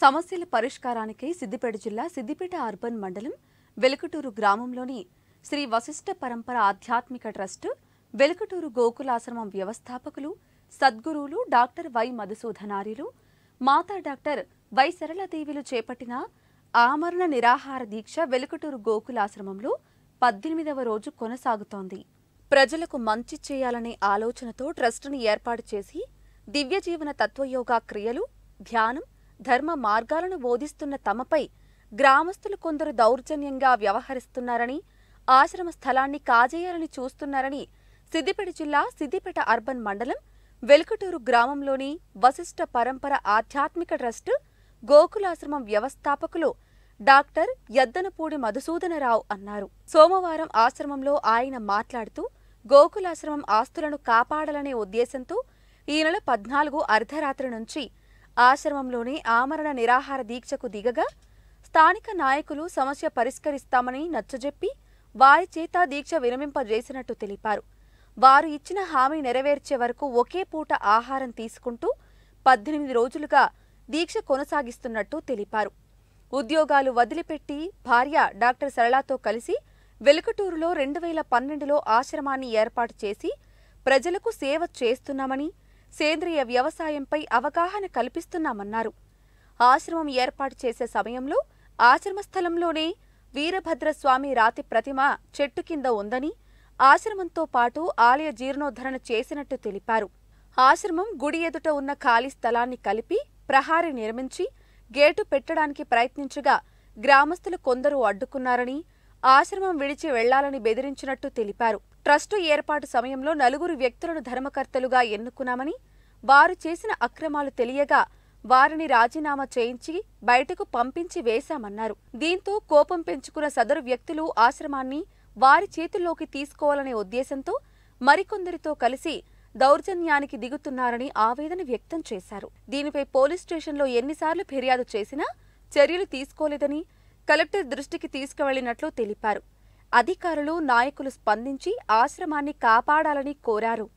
సమస్యల పరిష్కారానికి సిద్దిపేట జిల్లా సిద్దిపేట అర్బన్ మండలం వెలుకటూరు గ్రామంలోని శ్రీ వశిష్ఠ పరంపర ఆధ్యాత్మిక ట్రస్ట్ వెలుకటూరు గోకులాశ్రమం వ్యవస్థాపకులు సద్గురువులు డాక్టర్ వై మధుసూధనార్యులు మాతా డాక్టర్ వై సరళదేవిలు చేపట్టిన ఆమరణ నిరాహార దీక్ష వెలుకటూరు గోకులాశ్రమంలో పద్దెనిమిదవ రోజు కొనసాగుతోంది ప్రజలకు మంచి చేయాలనే ఆలోచనతో ట్రస్టును ఏర్పాటు చేసి దివ్యజీవన తత్వయోగా క్రియలు ధ్యానం ధర్మ మార్గాలను బోధిస్తున్న తమపై గ్రామస్తులు కొందరు దౌర్జన్యంగా వ్యవహరిస్తున్నారని ఆశ్రమ స్థలాన్ని కాజేయాలని చూస్తున్నారని సిద్దిపేట జిల్లా సిద్దిపేట అర్బన్ మండలం వెలుకటూరు గ్రామంలోని వశిష్ఠ పరంపర ఆధ్యాత్మిక ట్రస్టు గోకులాశ్రమం వ్యవస్థాపకులు డాక్టర్ యద్దనపూడి మధుసూదనరావు అన్నారు సోమవారం ఆశ్రమంలో ఆయన మాట్లాడుతూ గోకులాశ్రమం ఆస్తులను కాపాడాలనే ఉద్దేశంతో ఈ నెల పద్నాలుగు అర్ధరాత్రి నుంచి ఆశ్రమంలోనే ఆమరణ నిరాహార దీక్షకు దిగగా స్థానిక నాయకులు సమస్య పరిష్కరిస్తామని నచ్చజెప్పి వారి చేత దీక్ష విరమింపజేసినట్టు తెలిపారు వారు ఇచ్చిన హామీ నెరవేర్చే వరకు ఒకే పూట ఆహారం తీసుకుంటూ పద్దెనిమిది రోజులుగా దీక్ష కొనసాగిస్తున్నట్టు తెలిపారు ఉద్యోగాలు వదిలిపెట్టి భార్య డాక్టర్ సరళాతో కలిసి వెలుకటూరులో రెండు వేల పన్నెండులో ఆశ్రమాన్ని ఏర్పాటు చేసి ప్రజలకు సేవ చేస్తున్నామని సేంద్రియ వ్యవసాయంపై అవగాహన కల్పిస్తున్నామన్నారు ఆశ్రమం ఏర్పాటు చేసే సమయంలో ఆశ్రమస్థలంలోనే వీరభద్రస్వామి రాతి ప్రతిమ చెట్టు కింద ఉందని ఆశ్రమంతో పాటు ఆలయ జీర్ణోద్ధరణ చేసినట్టు తెలిపారు ఆశ్రమం గుడి ఎదుట ఉన్న ఖాళీ స్థలాన్ని కలిపి ప్రహారీ నిర్మించి గేటు పెట్టడానికి ప్రయత్నించగా గ్రామస్తులు కొందరు అడ్డుకున్నారని ఆశ్రమం విడిచి వెళ్లాలని బెదిరించినట్టు తెలిపారు ట్రస్టు ఏర్పాటు సమయంలో నలుగురు వ్యక్తులను ధర్మకర్తలుగా ఎన్నుకున్నామని వారు చేసిన అక్రమాలు తెలియగా వారిని రాజీనామా చేయించి బయటకు పంపించి వేశామన్నారు దీంతో కోపం పెంచుకున్న సదరు వ్యక్తులు ఆశ్రమాన్ని వారి చేతుల్లోకి తీసుకోవాలనే ఉద్దేశంతో మరికొందరితో కలిసి దౌర్జన్యానికి దిగుతున్నారని ఆవేదన వ్యక్తం చేశారు దీనిపై పోలీస్ స్టేషన్లో ఎన్నిసార్లు ఫిర్యాదు చేసినా చర్యలు తీసుకోలేదని కలెక్టర్ దృష్టికి తీసుకువెళ్లినట్లు తెలిపారు అధికారులు నాయకులు స్పందించి ఆశ్రమాన్ని కాపాడాలని కోరారు